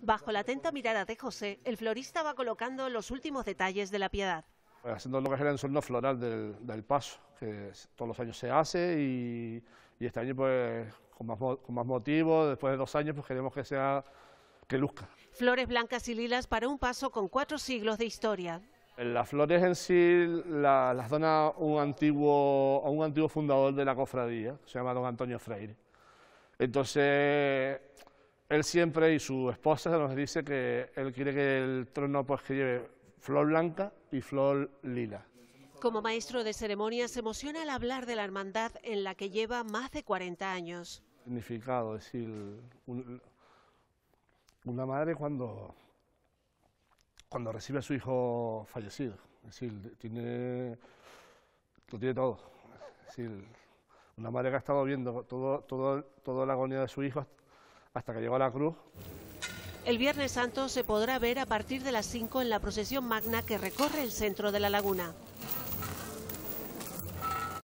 Bajo la atenta mirada de José, el florista va colocando los últimos detalles de la piedad. Haciendo lo que es el ensorno floral del, paso, que todos los años se hace y, este año pues con más, con motivo, después de dos años pues queremos que sea, que luzca. Flores blancas y lilas para un paso con cuatro siglos de historia. Las flores en sí la, las dona un antiguo, un antiguo fundador de la cofradía, se llama don Antonio Freire. Entonces, él siempre y su esposa nos dice que él quiere que el trono pues que lleve flor blanca y flor lila. Como maestro de ceremonias se emociona al hablar de la hermandad en la que lleva más de 40 años. Significado, es decir, una madre cuando, cuando recibe a su hijo fallecido, es decir, tiene, lo tiene todo. Es decir, una madre que ha estado viendo todo, todo, toda la agonía de su hijo hasta que llegó la cruz. El Viernes Santo se podrá ver a partir de las 5 en la procesión magna que recorre el centro de la laguna.